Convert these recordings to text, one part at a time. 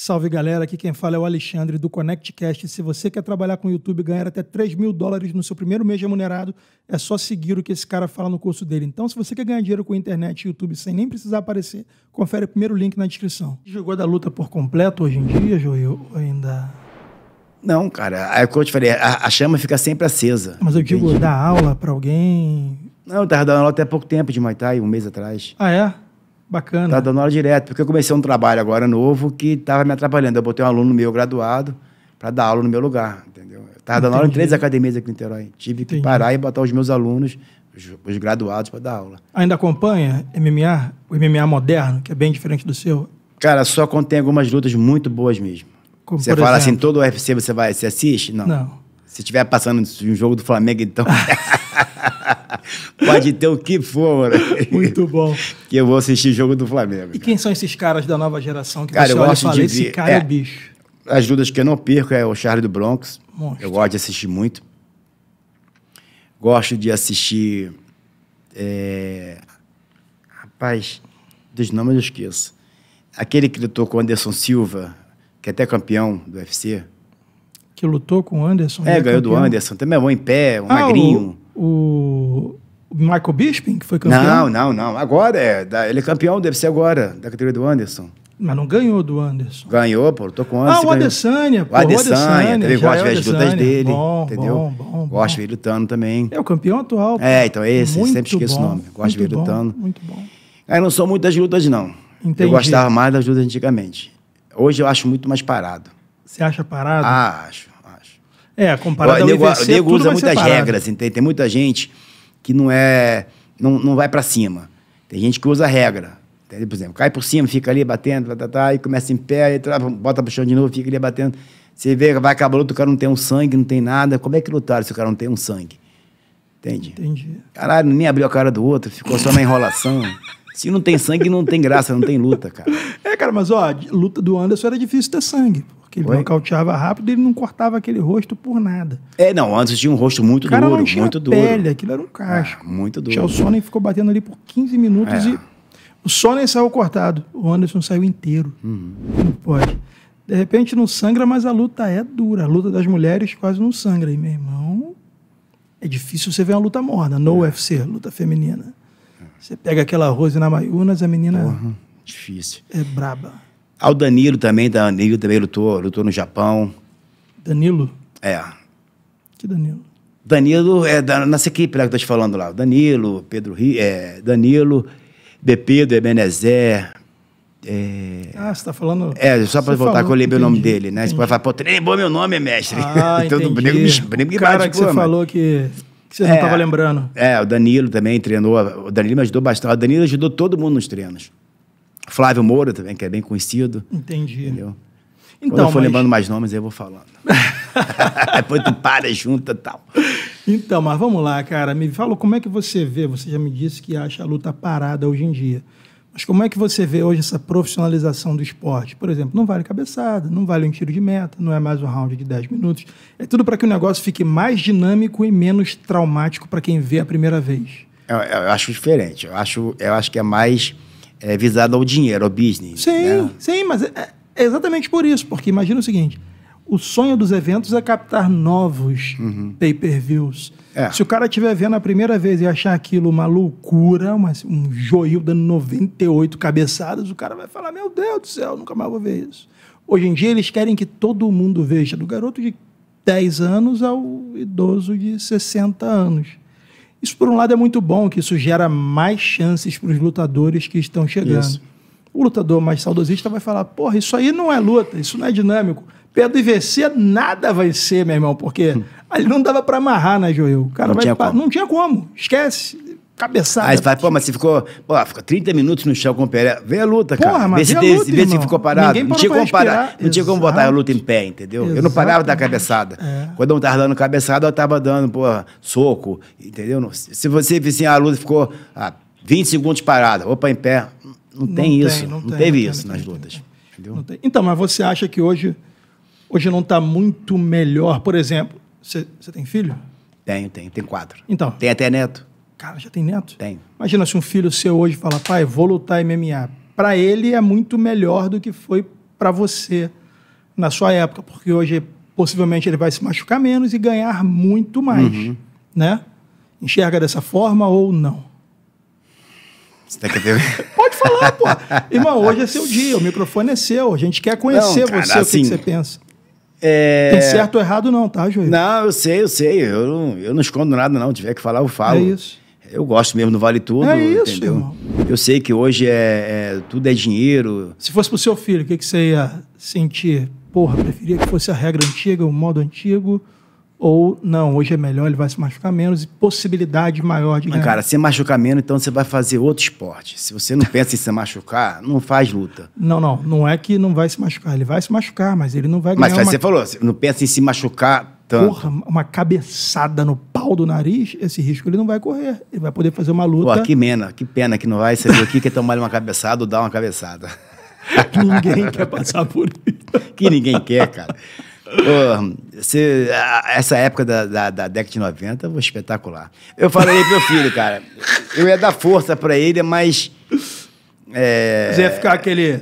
Salve galera, aqui quem fala é o Alexandre do ConnectCast. Se você quer trabalhar com o YouTube e ganhar até 3 mil dólares no seu primeiro mês remunerado, é só seguir o que esse cara fala no curso dele. Então, se você quer ganhar dinheiro com internet e YouTube sem nem precisar aparecer, confere o primeiro link na descrição. Jogou da luta por completo hoje em dia, Joel? Ainda. Não, cara, é que eu te falei, a, a chama fica sempre acesa. Mas eu digo, dar aula para alguém. Não, eu tava dando aula até pouco tempo de Muay Thai, um mês atrás. Ah, é? Bacana. Tá dando aula direto, porque eu comecei um trabalho agora novo que estava me atrapalhando. Eu botei um aluno meu graduado para dar aula no meu lugar, entendeu? Eu estava dando aula em três academias aqui no Niterói. Tive que parar e botar os meus alunos, os, graduados, para dar aula. Ainda acompanha MMA, o MMA moderno, que é bem diferente do seu? Cara, só contém algumas lutas muito boas mesmo. Como, você fala assim, exemplo? assim, todo o UFC você vai, você assiste? Não. Não. Se estiver passando um jogo do Flamengo, então. Pode ter o que for. Muito bom. que eu vou assistir jogo do Flamengo. E quem são esses caras da nova geração que cara, você eu olha gosto e fala, de esse cara é, é, bicho? As lutas que eu não perco é o Charlie do Bronx. Monstro. Eu gosto de assistir muito. Gosto de assistir... É... Rapaz, dos nomes eu esqueço. Aquele que lutou com o Anderson Silva, que é até campeão do UFC que lutou com o Anderson. É, né, ganhou campeão. do Anderson. Também é um em pé, um ah, magrinho. O, o Michael Bisping, que foi campeão? Não, não, não. Agora é. Ele é campeão, deve ser agora, da categoria do Anderson. Mas não ganhou do Anderson. Ganhou, pô, tô com o ah, Anderson. Ah, o Adesanya, pô. O Adesanya, gosto de é ver as lutas dele, bom, entendeu? Bom, bom, gosto de ver lutando também. É o campeão atual. Pô. É, então é esse, muito sempre esqueço o nome. Gosto de ver lutando. Muito bom. Eu não sou muito das lutas, não. Entendi. Eu gostava mais das lutas antigamente. Hoje eu acho muito mais parado. Você acha parado? Ah, acho, acho. É, comparado ao nego, UFC, nego usa muitas regras, entende? Tem muita gente que não é... Não, não vai para cima. Tem gente que usa regra. Entende? Por exemplo, cai por cima, fica ali batendo, tá, tá, tá, e começa em pé, bota pro chão de novo, fica ali batendo. Você vê, vai acabar luta, o cara não tem um sangue, não tem nada. Como é que lutaram se o cara não tem um sangue? Entende? Entendi. Caralho, nem abriu a cara do outro, ficou só na enrolação. Se não tem sangue, não tem graça, não tem luta, cara. É, cara, mas ó, luta do Anderson era difícil ter sangue. Porque ele Oi? nocauteava rápido e ele não cortava aquele rosto por nada. É, não, antes tinha um rosto muito cara duro, não tinha muito pele, duro. aquilo era um cacho. Ah, muito duro. Tinha o Sonnen ficou batendo ali por 15 minutos é. e o Sonnen saiu cortado, o Anderson saiu inteiro. Uhum. Não pode. De repente não sangra, mas a luta é dura. A luta das mulheres quase não sangra. E meu irmão, é difícil você ver uma luta morna no é. UFC, luta feminina. Você pega aquela Rose na Maiunas, a menina. Porra, difícil. É braba. Ah, o Danilo também, Danilo também lutou, lutou no Japão. Danilo? É. Que Danilo? Danilo é da nossa equipe lá que eu tô te falando lá. Danilo, Pedro Ri, é, Danilo, De Ebenezer. É... Ah, você tá falando. É, só para voltar falou, que eu lembrei o nome dele, né? Entendi. Você pode falar, pô, tu é meu nome, mestre. Ah, então mundo me, me, me, O cara bate, que pô, você mano. falou que que você é, não estava lembrando. É, o Danilo também treinou. O Danilo me ajudou bastante. O Danilo ajudou todo mundo nos treinos. Flávio Moura também, que é bem conhecido. Entendi. Entendeu? Então, Quando eu for mas... lembrando mais nomes, eu vou falando. Depois tu para, junta e tal. Então, mas vamos lá, cara. Me fala como é que você vê. Você já me disse que acha a luta parada hoje em dia. Mas como é que você vê hoje essa profissionalização do esporte? Por exemplo, não vale cabeçada, não vale um tiro de meta, não é mais um round de 10 minutos. É tudo para que o negócio fique mais dinâmico e menos traumático para quem vê a primeira vez. Eu, é, é, eu, acho diferente. Eu acho, eu acho que é mais é, visado ao dinheiro, ao business. Sim, né? sim, mas é, é exatamente por isso. Porque imagina o seguinte: o sonho dos eventos é captar novos uhum. pay-per-views. É. Se o cara estiver vendo a primeira vez e achar aquilo uma loucura, uma, um joio dando 98 cabeçadas, o cara vai falar: Meu Deus do céu, nunca mais vou ver isso. Hoje em dia, eles querem que todo mundo veja, do garoto de 10 anos ao idoso de 60 anos. Isso, por um lado, é muito bom, que isso gera mais chances para os lutadores que estão chegando. Isso. O lutador mais saudosista vai falar: porra, isso aí não é luta, isso não é dinâmico. Pedro e vencer, nada vai ser, meu irmão, porque hum. ali não dava para amarrar, né, Joel? O cara não, vai, tinha pra... não tinha como, esquece. Cabeçada. Aí você fala, pô, mas você ficou, pô, ficou 30 minutos no chão com o Pereira. Vê a luta, cara. Porra, mas vê, se, luta, vê se ficou parado. não tinha, como parar, não tinha como botar a luta em pé, entendeu? Exato. Eu não parava da cabeçada. É. Quando eu tava dando cabeçada, eu tava dando, porra, soco, entendeu? Se você visse assim, a luta ficou ah, 20 segundos parada, opa, em pé, não, não tem, isso. Não, não tem, teve não isso tem, nas lutas. Então, mas você acha que hoje, hoje não está muito melhor? Por exemplo, você tem filho? Tenho, tenho. Tem quatro. Então. Tem até neto. Cara, já tem neto? Tenho. Imagina se um filho seu hoje fala, pai, vou lutar MMA. Para ele é muito melhor do que foi para você na sua época, porque hoje possivelmente ele vai se machucar menos e ganhar muito mais, uhum. né? Enxerga dessa forma ou não? Você tem que ter... Pode falar, pô. Irmão, hoje é seu dia, o microfone é seu. A gente quer conhecer não, cara, você, assim, o que, que assim, você pensa. É... Tem certo ou errado, não, tá, Joel? Não, eu sei, eu sei. Eu não, eu não escondo nada, não. Se tiver que falar, eu falo. É isso. Eu gosto mesmo do Vale Tudo. É isso, entendeu? irmão. Eu sei que hoje é, é, tudo é dinheiro. Se fosse pro seu filho, o que, que você ia sentir? Porra, preferia que fosse a regra antiga, o modo antigo ou não, hoje é melhor, ele vai se machucar menos e possibilidade maior de ganhar. Mas, cara, se machucar menos, então você vai fazer outro esporte. Se você não pensa em se machucar, não faz luta. Não, não, não é que não vai se machucar, ele vai se machucar, mas ele não vai ganhar. Mas uma... você falou, você não pensa em se machucar tanto. Porra, uma cabeçada no pau do nariz, esse risco ele não vai correr. Ele vai poder fazer uma luta. Pô, que pena, que pena que não vai ser aqui que é tomar uma cabeçada ou dar uma cabeçada. ninguém quer passar por isso. Que ninguém quer, cara você, essa época da, da, da, década de 90 foi espetacular. Eu falei pro meu filho, cara, eu ia dar força para ele, mas. É... Você ia ficar aquele,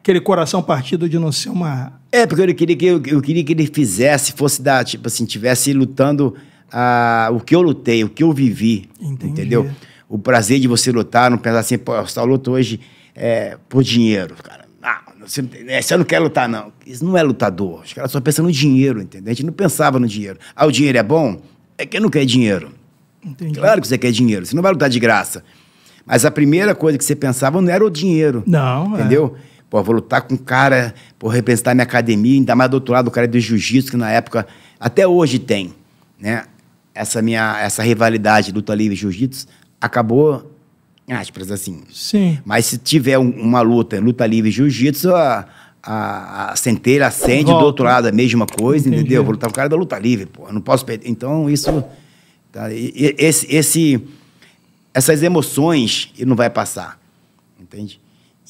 aquele coração partido de não ser uma. É, porque eu queria que, eu, eu queria que ele fizesse, fosse dar, tipo assim, tivesse lutando a, o que eu lutei, o que eu vivi. Entendi. Entendeu? O prazer de você lutar, não pensar assim, pô, eu só luto hoje é, por dinheiro, cara. Né, você, não quer lutar, não. Isso não é lutador. Os caras só pensam no dinheiro, entendeu? A gente não pensava no dinheiro. Ah, o dinheiro é bom? É quem não quer dinheiro. Entendi. Claro que você quer dinheiro. Você não vai lutar de graça. Mas a primeira coisa que você pensava não era o dinheiro. Não. É. Entendeu? É. Pô, vou lutar com um cara, vou repensar minha academia, ainda mais do outro lado, o cara é do jiu-jitsu, que na época, até hoje tem, né? Essa minha, essa rivalidade luta livre jiu-jitsu acabou aspas, assim. Sim. Mas se tiver um, uma luta, luta livre jiu-jitsu, a, a, a centelha acende Volta. do outro lado, a mesma coisa, Entendi. entendeu? Vou lutar com o cara da luta livre, pô. Eu não posso perder. Então, isso. Tá, esse, esse, essas emoções ele não vai passar. Entende?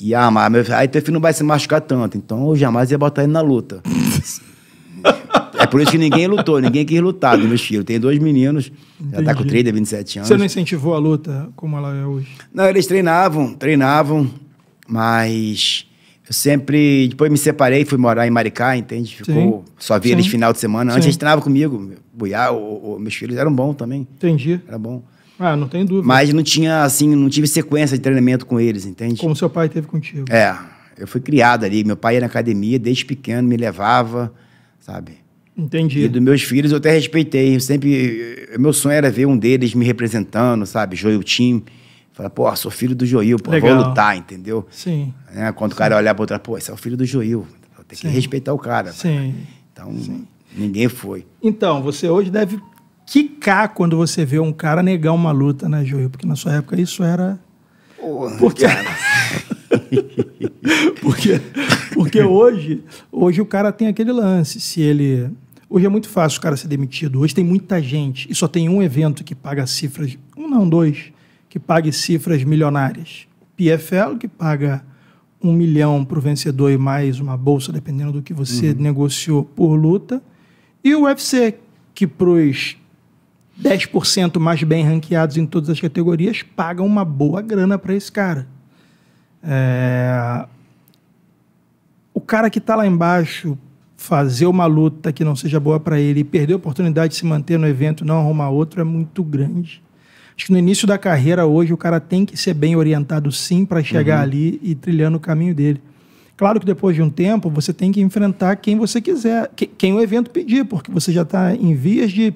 E ah, mas aí teu filho não vai se machucar tanto, então eu jamais ia botar ele na luta. Por isso que ninguém lutou, ninguém quis lutar do meu filho. Tem dois meninos, Entendi. já tá com 30, 27 anos. Você não incentivou a luta como ela é hoje? Não, eles treinavam, treinavam, mas eu sempre. Depois me separei, fui morar em Maricá, entende? Ficou, Sim. só vi eles final de semana. Antes Sim. eles treinavam comigo, Buiá, o, meus filhos eram bons também. Entendi. Era bom. Ah, não tem dúvida. Mas não tinha, assim, não tive sequência de treinamento com eles, entende? Como seu pai teve contigo. É. Eu fui criado ali. Meu pai ia na academia, desde pequeno, me levava, sabe? Entendi. E dos meus filhos eu até respeitei. Eu sempre. Meu sonho era ver um deles me representando, sabe? Joio Tim. Falar, pô, sou filho do Joil, pô, Legal. vou lutar, entendeu? Sim. Né? Quando Sim. o cara olhar para outra, pô, esse é o filho do Joil. Então tem que respeitar o cara. Sim. Então, Sim. ninguém foi. Então, você hoje deve quicar quando você vê um cara negar uma luta, né, Joil? Porque na sua época isso era. Porra, Porque... porque, porque hoje, hoje o cara tem aquele lance. Se ele Hoje é muito fácil o cara ser demitido. Hoje tem muita gente e só tem um evento que paga cifras, um não, dois, que pague cifras milionárias. O PFL, que paga um milhão para o vencedor e mais uma bolsa, dependendo do que você uhum. negociou por luta. E o UFC, que para os 10% mais bem ranqueados em todas as categorias, paga uma boa grana para esse cara. É... O cara que está lá embaixo fazer uma luta que não seja boa para ele e perder a oportunidade de se manter no evento, não arrumar outro, é muito grande. Acho que no início da carreira hoje o cara tem que ser bem orientado sim para chegar uhum. ali e trilhando o caminho dele. Claro que depois de um tempo você tem que enfrentar quem você quiser, que, quem o evento pedir, porque você já está em vias de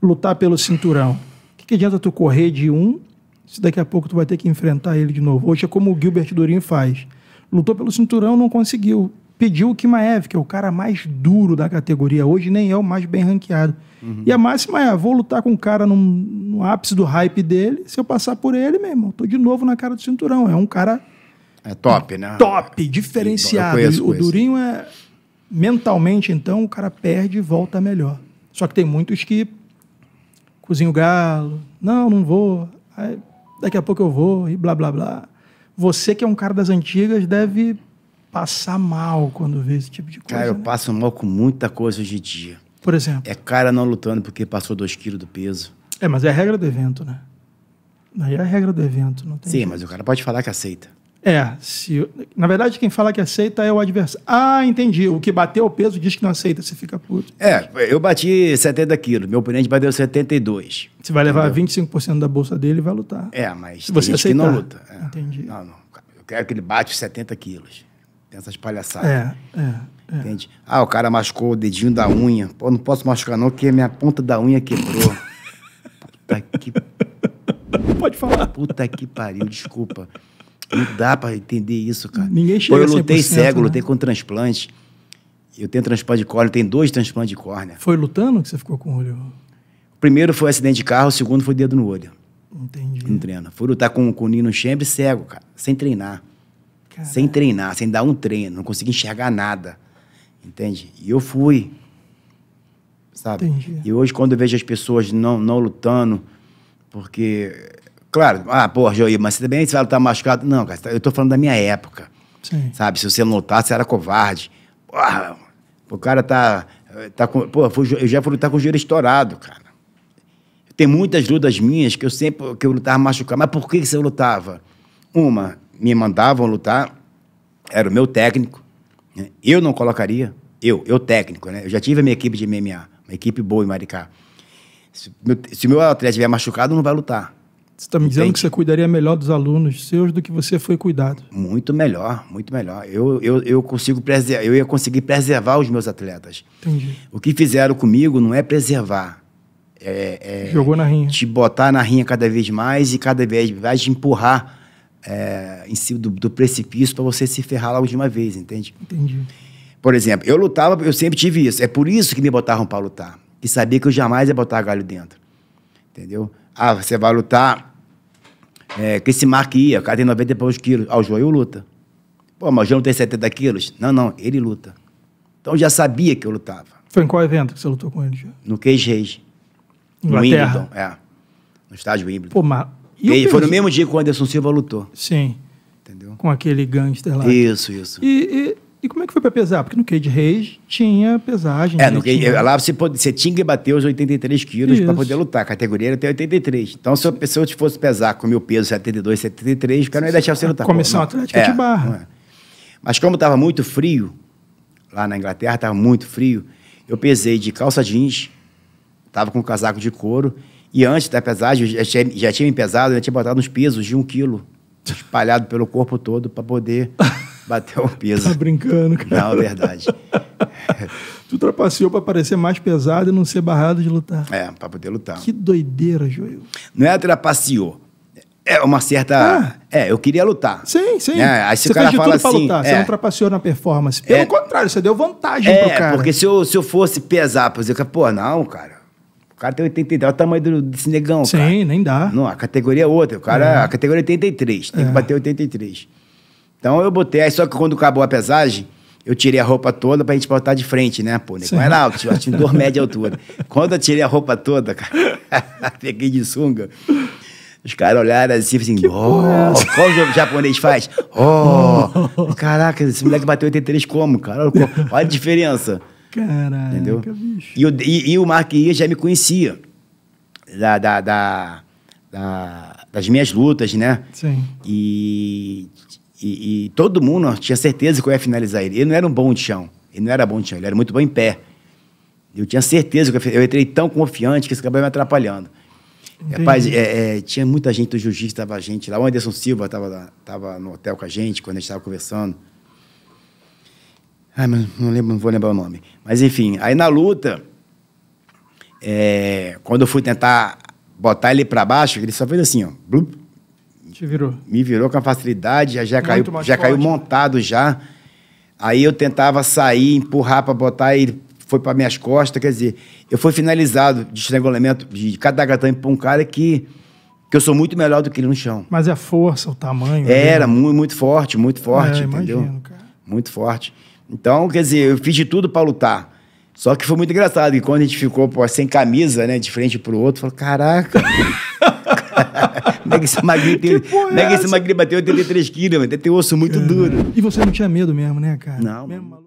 lutar pelo cinturão. O que, que adianta tu correr de um se daqui a pouco tu vai ter que enfrentar ele de novo. Hoje é como o Gilbert Durinho faz. Lutou pelo cinturão, não conseguiu pediu o Kimaev, que é o cara mais duro da categoria hoje, nem é o mais bem ranqueado. Uhum. E a máxima é: ah, vou lutar com o cara no, no ápice do hype dele, se eu passar por ele, meu irmão, tô de novo na cara do cinturão. É um cara. É top, né? Top, diferenciado. Conheço, o Durinho é. Mentalmente, então, o cara perde e volta melhor. Só que tem muitos que cozinho galo, não, não vou, Aí, daqui a pouco eu vou e blá blá blá. Você que é um cara das antigas deve passar mal quando vê esse tipo de coisa. Cara, eu né? passo mal com muita coisa hoje em dia. Por exemplo? É cara não lutando porque passou 2 quilos do peso. É, mas é a regra do evento, né? Aí é a regra do evento, não tem. Sim, jeito. mas o cara pode falar que aceita. É, se, na verdade quem fala que aceita é o adversário. Ah, entendi. O que bateu o peso diz que não aceita, você fica puto. É, eu bati 70 quilos, meu oponente bateu 72. Você vai levar entendeu? 25% da bolsa dele e vai lutar. É, mas se você gente aceitar. que não luta. É. Entendi. Não, não. Eu quero que ele bate 70 quilos. Tem essas palhaçadas. É, é, é. Entende? Ah, o cara machucou o dedinho da unha. Pô, não posso machucar não, porque minha ponta da unha quebrou. Puta que... Pode falar. Puta que pariu, desculpa. Não dá pra entender isso, cara. Ninguém chega Pô, eu lutei cego, né? lutei com transplante. Eu tenho transplante de córnea, tenho dois transplantes de córnea. Foi lutando que você ficou com o olho? O primeiro foi acidente de carro, o segundo foi dedo no olho. Entendi. Não treina. Fui lutar com, com o Nino Chambre cego, cara, sem treinar. Caramba. sem treinar, sem dar um treino, não conseguia enxergar nada. Entende? E eu fui. Sabe? Entendi. E hoje, quando eu vejo as pessoas não, não lutando, porque. Claro, ah, porra, joia, mas você também você vai lutar machucado. Não, cara, tá, eu tô falando da minha época. Sim. Sabe? Se você não lutasse, você era covarde. Porra, o cara tá. tá com, porra, eu já fui lutar com o joelho estourado, cara. Tem muitas lutas minhas que eu sempre que eu lutava machucado. Mas por que você lutava? Uma, me mandavam lutar era o meu técnico. Né? Eu não colocaria, eu, eu técnico, né? Eu já tive a minha equipe de MMA, uma equipe boa em Maricá. Se, o meu atleta estiver machucado, não vai lutar. Você está me dizendo Entende? que você cuidaria melhor dos alunos seus do que você foi cuidado? Muito melhor, muito melhor. Eu, eu, eu, consigo preservar, eu ia conseguir preservar os meus atletas. Entendi. O que fizeram comigo não é preservar. É, é Jogou na rinha. Te botar na rinha cada vez mais e cada vez mais te empurrar é, em cima do, do precipício para você se ferrar logo de uma vez, entende? Entendi. Por exemplo, eu lutava, eu sempre tive isso. É por isso que me botaram para lutar. E sabia que eu jamais ia botar galho dentro. Entendeu? Ah, você vai lutar é, com esse marquia, o cara tem 90 e poucos quilos. Ah, o eu luta. Pô, mas o João tem 70 quilos? Não, não, ele luta. Então eu já sabia que eu lutava. Foi em qual evento que você lutou com ele? Já? No Cage Reis. No Wimbledon, é. No estádio Wimbledon. Pô, mas e, e foi no mesmo dia que o Anderson Silva lutou. Sim. Entendeu? Com aquele gangster lá. Isso, isso. E, e, e como é que foi para pesar? Porque no Cage Reis tinha pesagem. É, né? no Cage, tinha... lá você, pode, você tinha que bater os 83 quilos para poder lutar. A categoria era até 83. Então, se eu, pessoa te fosse pesar com meu peso 72, 73, o cara não ia deixar você lutar. Comissão Atlética de é, barra. É. Mas como estava muito frio, lá na Inglaterra estava muito frio, eu pesei de calça jeans, estava com um casaco de couro e antes da pesagem, já tinha, já tinha me pesado, já tinha botado uns pesos de um quilo espalhado pelo corpo todo para poder bater o peso. tá brincando, cara. Não, é verdade. tu trapaceou para parecer mais pesado e não ser barrado de lutar. É, para poder lutar. Que doideira, Joel. Não é trapaceou. É uma certa. Ah. É, eu queria lutar. Sim, sim. É, aí se você o cara fez de fala tudo assim, lutar. É. Você não trapaceou na performance. Pelo é. contrário, você deu vantagem é, pro cara. Porque se eu, se eu fosse pesar, por exemplo, pô, não, cara o cara tem 83, olha o tamanho do, desse negão, Sim, cara. Sim, nem dá. Não, a categoria é outra. O cara, é. a categoria é 83, tem é. que bater 83. Então eu botei, aí só que quando acabou a pesagem, eu tirei a roupa toda pra gente botar de frente, né, pô? Né? Sim. Era alto, tinha, tinha dois metros de altura. Quando eu tirei a roupa toda, cara, peguei de sunga, os caras olharam assim, assim, que oh, como é o japonês faz? Oh, caraca, esse moleque bateu 83 como, cara? Olha a diferença. Caraca, entendeu? bicho. E, eu, e, e o Marquinhos já me conhecia da, da, da, da, das minhas lutas, né? Sim. E, e, e todo mundo tinha certeza que eu ia finalizar ele. Ele não era um bom de chão. Ele não era bom de chão, ele era muito bom em pé. Eu tinha certeza que eu, eu entrei tão confiante que isso acabou me atrapalhando. Entendi. Rapaz, é, é, tinha muita gente do jiu-jitsu, tava gente lá. O Anderson Silva tava, tava no hotel com a gente quando a gente tava conversando. Ai, ah, mas não lembro, não vou lembrar o nome. Mas enfim, aí na luta, é, quando eu fui tentar botar ele para baixo, ele só fez assim, ó. Blup, Te virou. Me virou com facilidade, já, já caiu, já caiu montado já. Aí eu tentava sair, empurrar para botar ele foi para minhas costas, quer dizer, eu fui finalizado de estrangulamento de gatão para um cara que que eu sou muito melhor do que ele no chão. Mas é a força, o tamanho. Era né? muito, muito forte, muito forte, é, entendeu? Imagino, cara. Muito forte. Então, quer dizer, eu fiz de tudo para lutar. Só que foi muito engraçado, e quando a gente ficou pô, sem camisa, né, de frente pro outro, falou: caraca. Como é que esse magrinho tem. É é esse magrinho bateu 83 quilos, mano? Tem osso muito uhum. duro. E você não tinha medo mesmo, né, cara? Não. Mesmo...